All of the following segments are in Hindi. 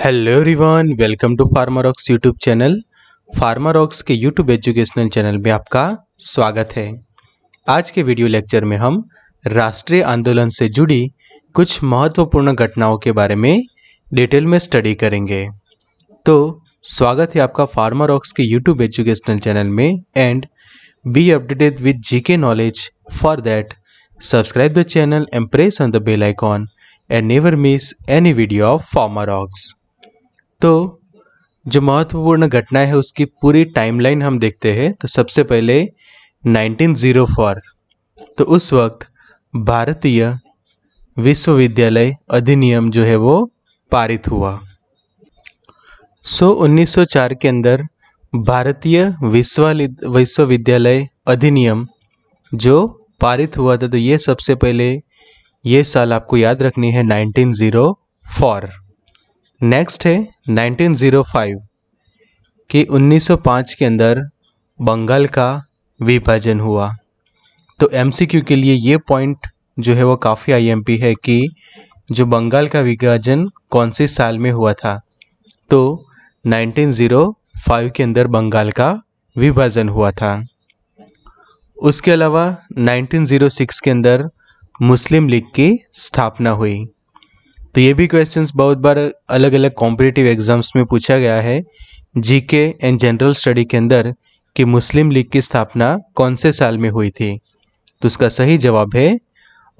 Hello everyone welcome to Pharmarocks YouTube channel Pharmarocks के यूट्यूब एजुकेशनल चैनल में आपका स्वागत है आज के वीडियो लेक्चर में हम राष्ट्रीय आंदोलन से जुड़ी कुछ महत्वपूर्ण घटनाओं के बारे में डिटेल में स्टडी करेंगे तो स्वागत है आपका फार्मारॉक्स के यूट्यूब एजुकेशनल चैनल में and be updated with G K knowledge for that subscribe the channel and press on the bell icon and never miss any video of Pharmarocks तो जो महत्वपूर्ण घटना है उसकी पूरी टाइमलाइन हम देखते हैं तो सबसे पहले 1904 तो उस वक्त भारतीय विश्वविद्यालय अधिनियम जो है वो पारित हुआ सो so, 1904 के अंदर भारतीय विश्वविद्यालय अधिनियम जो पारित हुआ था तो ये सबसे पहले ये साल आपको याद रखनी है 1904 नेक्स्ट है 1905 कि 1905 के अंदर बंगाल का विभाजन हुआ तो एमसीक्यू के लिए ये पॉइंट जो है वो काफ़ी आईएमपी है कि जो बंगाल का विभाजन कौन से साल में हुआ था तो 1905 के अंदर बंगाल का विभाजन हुआ था उसके अलावा 1906 के अंदर मुस्लिम लीग की स्थापना हुई तो ये भी क्वेश्चंस बहुत बार अलग अलग कॉम्पिटिटिव एग्जाम्स में पूछा गया है जीके एंड जनरल स्टडी के अंदर कि मुस्लिम लीग की स्थापना कौन से साल में हुई थी तो उसका सही जवाब है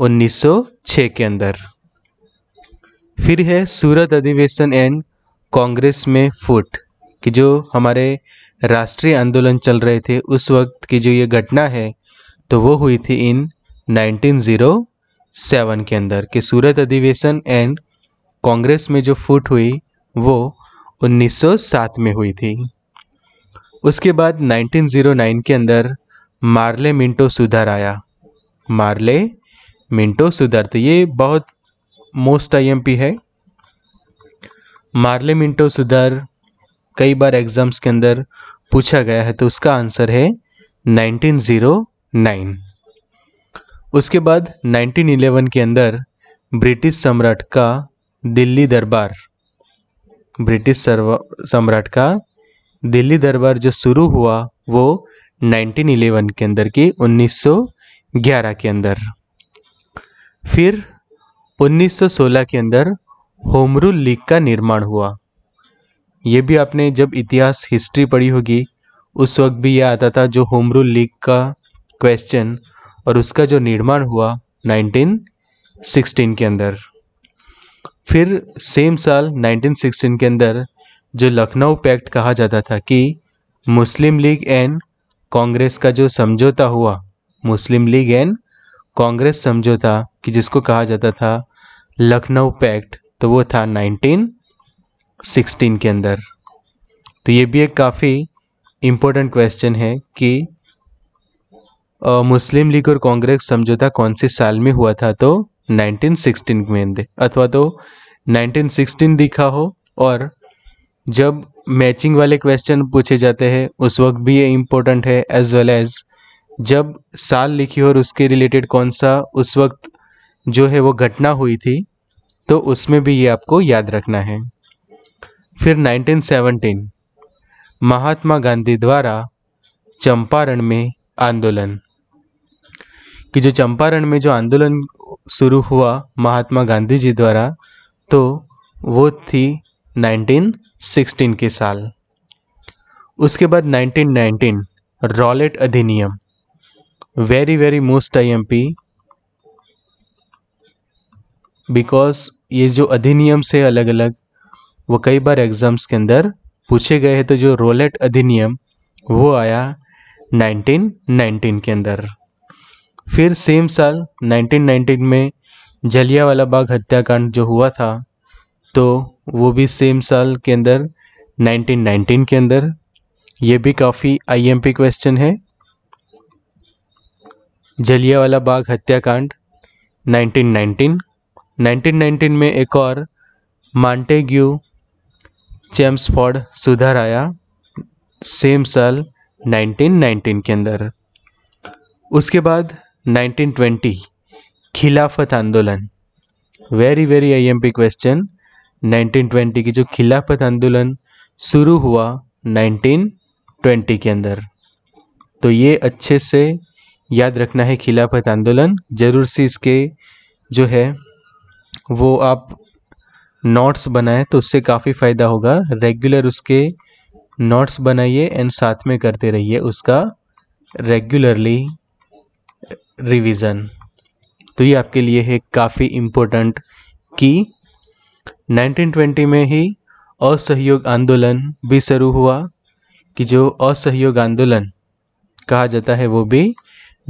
1906 के अंदर फिर है सूरत अधिवेशन एंड कांग्रेस में फुट कि जो हमारे राष्ट्रीय आंदोलन चल रहे थे उस वक्त की जो ये घटना है तो वो हुई थी इन सेवन के अंदर कि सूरत अधिवेशन एंड कांग्रेस में जो फूट हुई वो 1907 में हुई थी उसके बाद 1909 के अंदर मार्ले मिंटो सुधार आया मार्ले मिंटो सुधार तो ये बहुत मोस्ट आईएमपी है मार्ले मिंटो सुधार कई बार एग्जाम्स के अंदर पूछा गया है तो उसका आंसर है 1909 उसके बाद 1911 के अंदर ब्रिटिश सम्राट का दिल्ली दरबार ब्रिटिश सम्राट का दिल्ली दरबार जो शुरू हुआ वो 1911 के अंदर की 1911 के अंदर फिर 1916 के अंदर होमरू लीग का निर्माण हुआ ये भी आपने जब इतिहास हिस्ट्री पढ़ी होगी उस वक्त भी यह आता था जो होमरू लीग का क्वेश्चन और उसका जो निर्माण हुआ 1916 के अंदर फिर सेम साल 1916 के अंदर जो लखनऊ पैक्ट कहा जाता था कि मुस्लिम लीग एंड कांग्रेस का जो समझौता हुआ मुस्लिम लीग एंड कांग्रेस समझौता कि जिसको कहा जाता था लखनऊ पैक्ट तो वो था 1916 के अंदर तो ये भी एक काफ़ी इम्पोर्टेंट क्वेश्चन है कि मुस्लिम लीग और कांग्रेस समझौता कौन से साल में हुआ था तो 1916 में अथवा तो 1916 दिखा हो और जब मैचिंग वाले क्वेश्चन पूछे जाते हैं उस वक्त भी ये इम्पोर्टेंट है एज वेल एज जब साल लिखी और उसके रिलेटेड कौन सा उस वक्त जो है वो घटना हुई थी तो उसमें भी ये आपको याद रखना है फिर 1917 महात्मा गांधी द्वारा चंपारण में आंदोलन कि जो चंपारण में जो आंदोलन शुरू हुआ महात्मा गांधी जी द्वारा तो वो थी 1916 के साल उसके बाद 1919 रॉलेट अधिनियम very very most IMP because ये जो अधिनियम से अलग अलग वो कई बार एग्ज़ाम्स के अंदर पूछे गए हैं तो जो रोलेट अधिनियम वो आया 1919 के अंदर फिर सेम साल 1919 में जलियावाला बाग हत्याकांड जो हुआ था तो वो भी सेम साल के अंदर 1919 के अंदर ये भी काफ़ी आईएमपी क्वेश्चन है जलियावाला बाग हत्याकांड 1919 1919 में एक और मांटेग्यू चैम्सफॉर्ड सुधार आया सेम साल 1919 के अंदर उसके बाद 1920 खिलाफत आंदोलन वेरी वेरी आईएमपी क्वेश्चन 1920 की जो खिलाफत आंदोलन शुरू हुआ 1920 के अंदर तो ये अच्छे से याद रखना है खिलाफत आंदोलन ज़रूर से इसके जो है वो आप नोट्स बनाएं तो उससे काफ़ी फ़ायदा होगा रेगुलर उसके नोट्स बनाइए एंड साथ में करते रहिए उसका रेगुलरली रिवीजन तो ये आपके लिए है काफ़ी इम्पोर्टेंट कि 1920 में ही असहयोग आंदोलन भी शुरू हुआ कि जो असहयोग आंदोलन कहा जाता है वो भी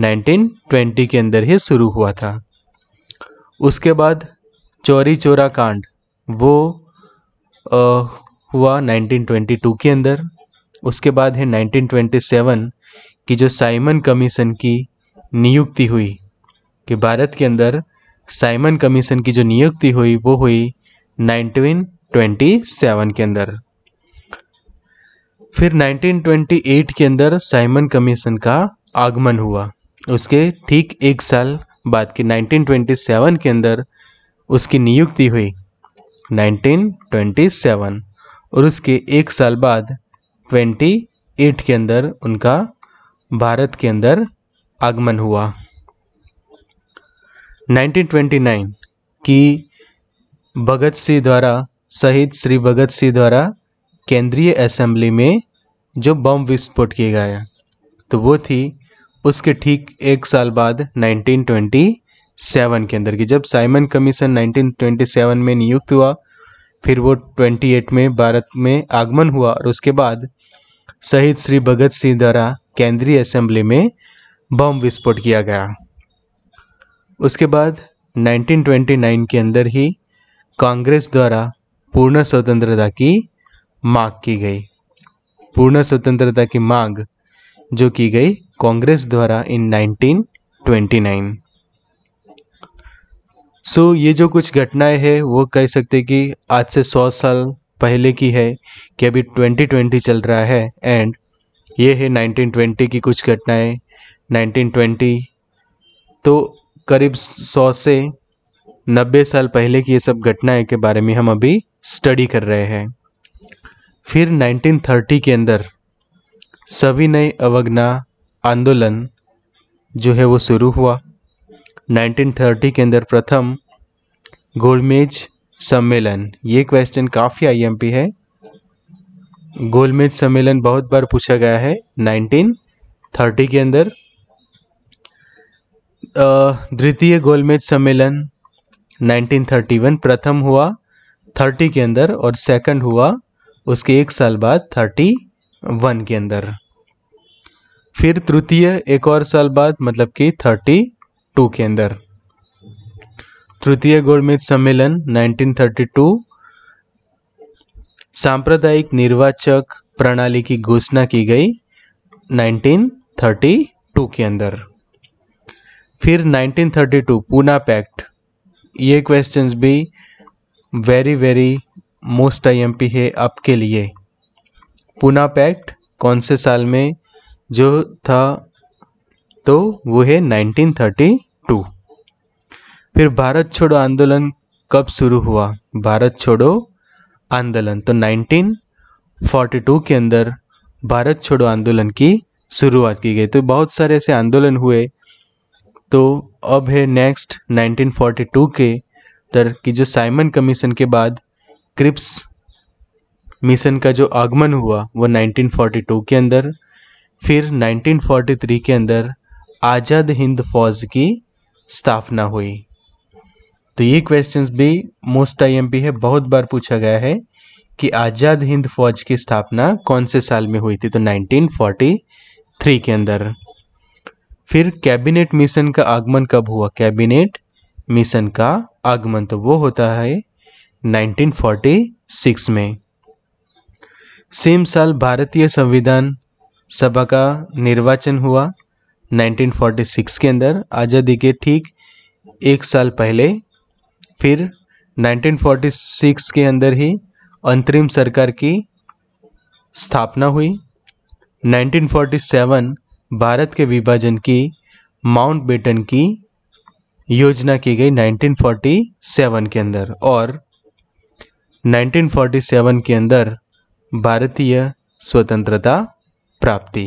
1920 के अंदर ही शुरू हुआ था उसके बाद चोरी चोरा कांड वो आ, हुआ 1922 के अंदर उसके बाद है 1927 की जो साइमन कमीशन की नियुक्ति हुई कि भारत के अंदर साइमन कमीशन की जो नियुक्ति हुई वो हुई 1927 के अंदर फिर 1928 के अंदर साइमन कमीशन का आगमन हुआ उसके ठीक एक साल बाद के 1927 के अंदर उसकी नियुक्ति हुई 1927 और उसके एक साल बाद 28 के अंदर उनका भारत के अंदर आगमन हुआ 1929 की भगत सिंह द्वारा शहीद श्री भगत सिंह द्वारा केंद्रीय असेंबली में जो बम विस्फोट किया गया तो वो थी उसके ठीक एक साल बाद 1927 के अंदर की जब साइमन कमीशन 1927 में नियुक्त हुआ फिर वो 28 में भारत में आगमन हुआ और उसके बाद शहीद श्री भगत सिंह द्वारा केंद्रीय असेंबली में बम विस्फोट किया गया उसके बाद 1929 के अंदर ही कांग्रेस द्वारा पूर्ण स्वतंत्रता की मांग की गई पूर्ण स्वतंत्रता की मांग जो की गई कांग्रेस द्वारा इन 1929 सो so, ये जो कुछ घटनाएं हैं वो कह सकते कि आज से 100 साल पहले की है कि अभी 2020 चल रहा है एंड ये है 1920 की कुछ घटनाएं 1920 तो करीब 100 से 90 साल पहले की ये सब घटनाएं के बारे में हम अभी स्टडी कर रहे हैं फिर 1930 के अंदर सविनय अवज्ञा आंदोलन जो है वो शुरू हुआ 1930 के अंदर प्रथम गोलमेज सम्मेलन ये क्वेश्चन काफ़ी आईएमपी है गोलमेज सम्मेलन बहुत बार पूछा गया है 1930 के अंदर द्वितीय गोलमेज सम्मेलन 1931 प्रथम हुआ 30 के अंदर और सेकंड हुआ उसके एक साल बाद 31 के अंदर फिर तृतीय एक और साल बाद मतलब कि 32 के अंदर तृतीय गोलमेज सम्मेलन 1932 सांप्रदायिक निर्वाचक प्रणाली की घोषणा की गई 1932 के अंदर फिर 1932 पूना पैक्ट ये क्वेश्चंस भी वेरी वेरी मोस्ट आईएमपी है आपके लिए पूना पैक्ट कौन से साल में जो था तो वो है 1932 फिर भारत छोड़ो आंदोलन कब शुरू हुआ भारत छोड़ो आंदोलन तो 1942 के अंदर भारत छोड़ो आंदोलन की शुरुआत की गई तो बहुत सारे ऐसे आंदोलन हुए तो अब है नेक्स्ट 1942 के तर की जो साइमन कमीशन के बाद क्रिप्स मिशन का जो आगमन हुआ वो 1942 के अंदर फिर 1943 के अंदर आज़ाद हिंद फौज की स्थापना हुई तो ये क्वेश्चंस भी मोस्ट आईएमपी है बहुत बार पूछा गया है कि आज़ाद हिंद फौज की स्थापना कौन से साल में हुई थी तो 1943 के अंदर फिर कैबिनेट मिशन का आगमन कब हुआ कैबिनेट मिशन का आगमन तो वो होता है 1946 में सेम साल भारतीय संविधान सभा का निर्वाचन हुआ 1946 के अंदर आज़ादी के ठीक एक साल पहले फिर 1946 के अंदर ही अंतरिम सरकार की स्थापना हुई 1947 भारत के विभाजन की माउंट बेटन की योजना की गई 1947 के अंदर और 1947 के अंदर भारतीय स्वतंत्रता प्राप्ति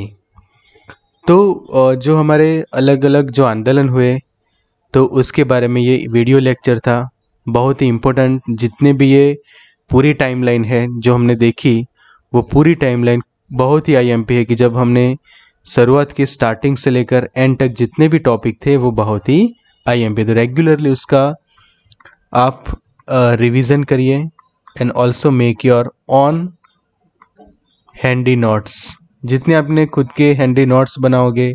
तो जो हमारे अलग अलग जो आंदोलन हुए तो उसके बारे में ये वीडियो लेक्चर था बहुत ही इम्पोर्टेंट जितने भी ये पूरी टाइमलाइन है जो हमने देखी वो पूरी टाइमलाइन बहुत ही आई है कि जब हमने शुरुआत के स्टार्टिंग से लेकर एंड तक जितने भी टॉपिक थे वो बहुत ही आई एम पे तो रेगुलरली उसका आप रिविजन करिए and also make your own handy notes जितने आपने खुद के हैंडी नोट्स बनाओगे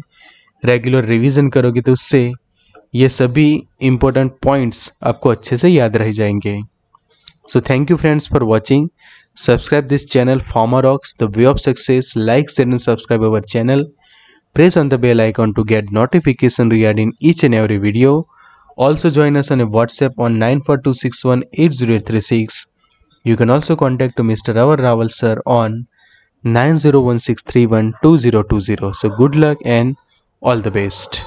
रेगुलर रिविजन करोगे तो उससे ये सभी इम्पोर्टेंट पॉइंट्स आपको अच्छे से याद रह जाएंगे so thank you friends for watching subscribe this channel Former ox the way of success like send and subscribe our channel Press on the bell icon to get notification regarding each and every video. Also join us on a WhatsApp on 942618036. You can also contact Mr. Ravi Raval sir on 9016312020. So good luck and all the best.